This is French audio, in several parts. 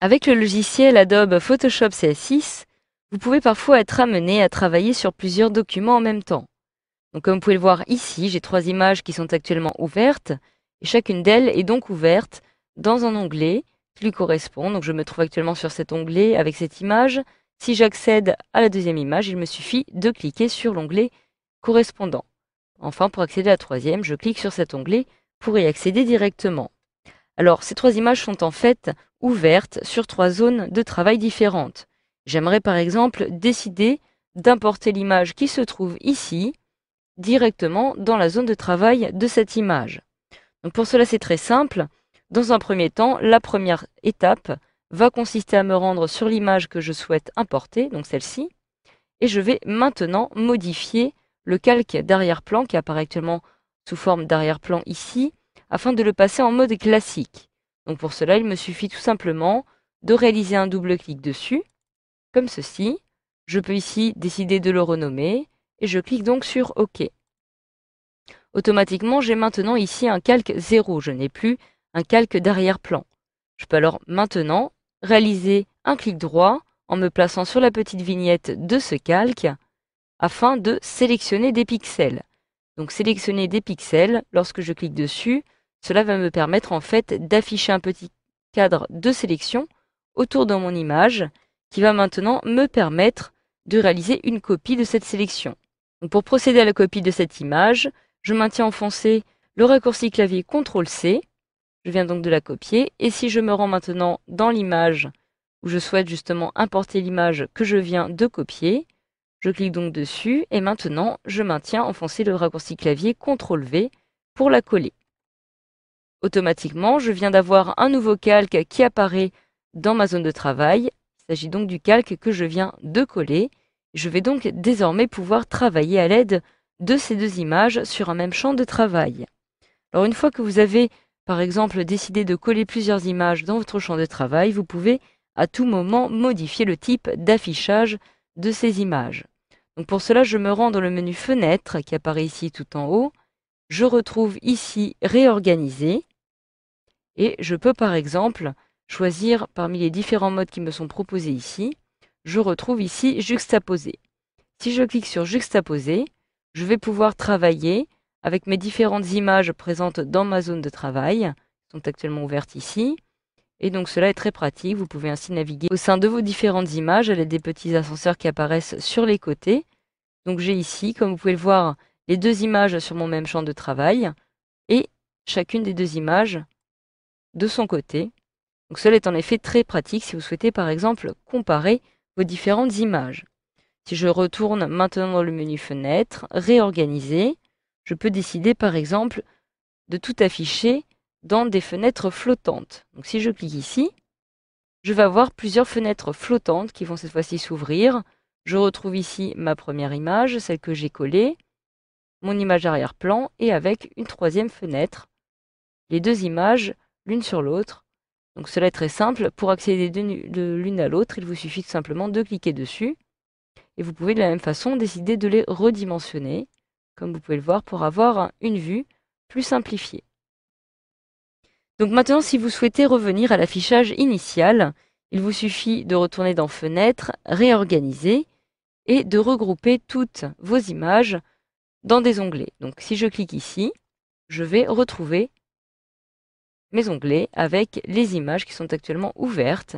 Avec le logiciel Adobe Photoshop CS6, vous pouvez parfois être amené à travailler sur plusieurs documents en même temps. Donc comme vous pouvez le voir ici, j'ai trois images qui sont actuellement ouvertes, et chacune d'elles est donc ouverte dans un onglet qui lui correspond. Donc je me trouve actuellement sur cet onglet avec cette image. Si j'accède à la deuxième image, il me suffit de cliquer sur l'onglet correspondant. Enfin, pour accéder à la troisième, je clique sur cet onglet pour y accéder directement. Alors, ces trois images sont en fait ouvertes sur trois zones de travail différentes. J'aimerais par exemple décider d'importer l'image qui se trouve ici directement dans la zone de travail de cette image. Donc pour cela, c'est très simple. Dans un premier temps, la première étape va consister à me rendre sur l'image que je souhaite importer, donc celle-ci, et je vais maintenant modifier le calque d'arrière-plan qui apparaît actuellement sous forme d'arrière-plan ici, afin de le passer en mode classique. Donc pour cela, il me suffit tout simplement de réaliser un double clic dessus, comme ceci. Je peux ici décider de le renommer et je clique donc sur OK. Automatiquement, j'ai maintenant ici un calque 0, je n'ai plus un calque d'arrière-plan. Je peux alors maintenant réaliser un clic droit en me plaçant sur la petite vignette de ce calque afin de sélectionner des pixels. Donc sélectionner des pixels, lorsque je clique dessus, cela va me permettre en fait d'afficher un petit cadre de sélection autour de mon image qui va maintenant me permettre de réaliser une copie de cette sélection. pour procéder à la copie de cette image, je maintiens enfoncé le raccourci clavier CTRL-C. Je viens donc de la copier. Et si je me rends maintenant dans l'image où je souhaite justement importer l'image que je viens de copier, je clique donc dessus et maintenant je maintiens enfoncé le raccourci clavier CTRL-V pour la coller. Automatiquement, je viens d'avoir un nouveau calque qui apparaît dans ma zone de travail. Il s'agit donc du calque que je viens de coller. Je vais donc désormais pouvoir travailler à l'aide de ces deux images sur un même champ de travail. Alors une fois que vous avez, par exemple, décidé de coller plusieurs images dans votre champ de travail, vous pouvez à tout moment modifier le type d'affichage de ces images. Donc pour cela, je me rends dans le menu Fenêtre qui apparaît ici tout en haut. Je retrouve ici Réorganiser. Et je peux par exemple choisir parmi les différents modes qui me sont proposés ici. Je retrouve ici juxtaposer. Si je clique sur juxtaposer, je vais pouvoir travailler avec mes différentes images présentes dans ma zone de travail, qui sont actuellement ouvertes ici. Et donc cela est très pratique, vous pouvez ainsi naviguer au sein de vos différentes images à l'aide des petits ascenseurs qui apparaissent sur les côtés. Donc j'ai ici, comme vous pouvez le voir, les deux images sur mon même champ de travail, et chacune des deux images de son côté. Donc cela est en effet très pratique si vous souhaitez par exemple comparer vos différentes images. Si je retourne maintenant dans le menu fenêtre, réorganiser, je peux décider par exemple de tout afficher dans des fenêtres flottantes. Donc si je clique ici, je vais avoir plusieurs fenêtres flottantes qui vont cette fois-ci s'ouvrir. Je retrouve ici ma première image, celle que j'ai collée, mon image arrière-plan et avec une troisième fenêtre. Les deux images l'une sur l'autre. Donc cela est très simple. Pour accéder de l'une à l'autre, il vous suffit tout simplement de cliquer dessus. Et vous pouvez de la même façon décider de les redimensionner, comme vous pouvez le voir, pour avoir une vue plus simplifiée. Donc maintenant, si vous souhaitez revenir à l'affichage initial, il vous suffit de retourner dans Fenêtre, Réorganiser et de regrouper toutes vos images dans des onglets. Donc si je clique ici, je vais retrouver mes onglets avec les images qui sont actuellement ouvertes,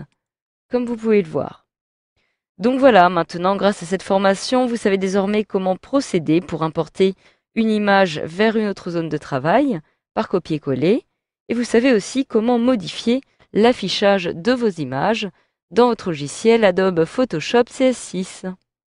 comme vous pouvez le voir. Donc voilà, maintenant, grâce à cette formation, vous savez désormais comment procéder pour importer une image vers une autre zone de travail par copier-coller, et vous savez aussi comment modifier l'affichage de vos images dans votre logiciel Adobe Photoshop CS6.